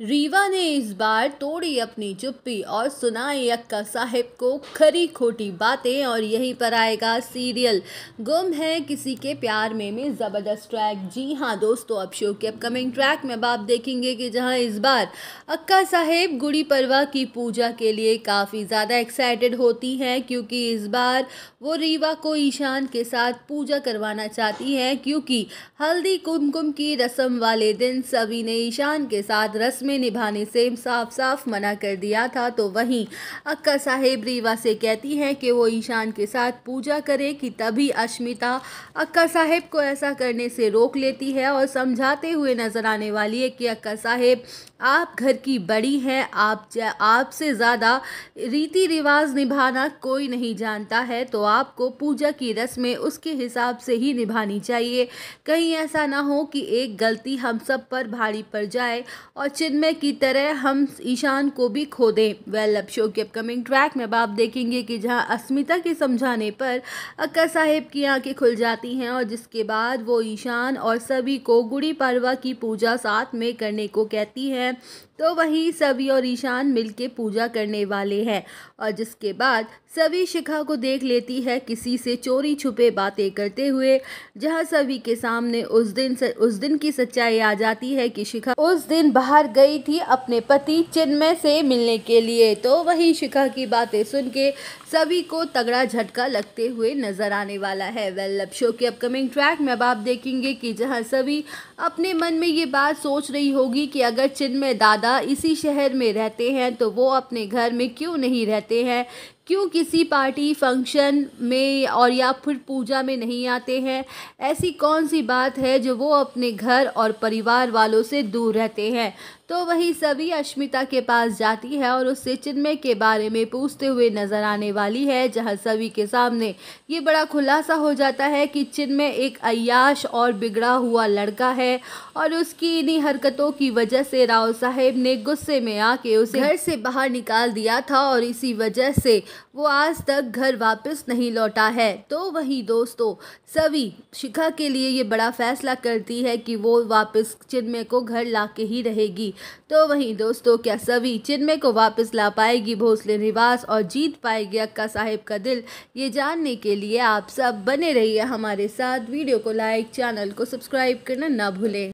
रीवा ने इस बार तोड़ी अपनी चुप्पी और सुनाई अक्का साहेब को खरी खोटी बातें और यहीं पर आएगा सीरियल गुम है किसी के प्यार में में ज़बरदस्त ट्रैक जी हाँ दोस्तों अब शो के अपकमिंग ट्रैक में अब आप देखेंगे कि जहाँ इस बार अक्का साहेब गुड़ी पड़वा की पूजा के लिए काफ़ी ज़्यादा एक्साइटेड होती हैं क्योंकि इस बार वो रीवा को ईशान के साथ पूजा करवाना चाहती हैं क्योंकि हल्दी कुमकुम की रस्म वाले दिन सभी ने ईशान के साथ रस्म में निभाने से साफ साफ मना कर दिया था तो वहीं अक्का साहेब रीवा से कहती हैं कि वो ईशान के साथ पूजा करे कि तभी अश्मिता अक्का साहेब को ऐसा करने से रोक लेती है और समझाते हुए नज़र आने वाली है कि अक्का साहेब आप घर की बड़ी हैं आप आपसे ज़्यादा रीति रिवाज निभाना कोई नहीं जानता है तो आपको पूजा की रस्में उसके हिसाब से ही निभानी चाहिए कहीं ऐसा ना हो कि एक गलती हम सब पर भारी पड़ जाए और चिन्ह चिन्मय की तरह हम ईशान को भी खो दें वेल अब शो के अपकमिंग ट्रैक में अब आप देखेंगे कि जहां अस्मिता के समझाने पर अक्का साहेब की आंखें खुल जाती हैं और जिसके बाद वो ईशान और सभी को गुड़ी पारवा की पूजा साथ में करने को कहती हैं तो वहीं सभी और ईशान मिलके पूजा करने वाले हैं और जिसके बाद सभी शिखा को देख लेती है किसी से चोरी छुपे बातें करते हुए जहां सभी के सामने उस दिन स, उस दिन की सच्चाई आ जाती है कि शिखा उस दिन बाहर गई थी अपने पति चिन्मय से मिलने के लिए तो वहीं शिखा की बातें सुन के सभी को तगड़ा झटका लगते हुए नजर आने वाला है वेल लव शो के अपकमिंग ट्रैक में अब आप देखेंगे कि जहाँ सभी अपने मन में ये बात सोच रही होगी कि अगर चिन्मय दादा दादा इसी शहर में रहते हैं तो वो अपने घर में क्यों नहीं रहते हैं क्यों किसी पार्टी फंक्शन में और या फिर पूजा में नहीं आते हैं ऐसी कौन सी बात है जो वो अपने घर और परिवार वालों से दूर रहते हैं तो वही सभी अश्मिता के पास जाती है और उससे चिन्मय के बारे में पूछते हुए नजर आने वाली है जहां सभी के सामने ये बड़ा खुलासा हो जाता है कि चिन्मय एक अयाश और बिगड़ा हुआ लड़का है और उसकी इन्हीं हरकतों की वजह से राव साहेब ने गुस्से में आके उसे घर से बाहर निकाल दिया था और इसी वजह से वो आज तक घर वापस नहीं लौटा है तो वही दोस्तों सभी शिखा के लिए ये बड़ा फैसला करती है कि वो वापस चिन्मय को घर ला के ही रहेगी तो वहीं दोस्तों क्या सभी चिन्मय को वापस ला पाएगी भोसले निवास और जीत पाएगी अक्का साहिब का दिल ये जानने के लिए आप सब बने रहिए हमारे साथ वीडियो को लाइक चैनल को सब्सक्राइब करना ना भूलें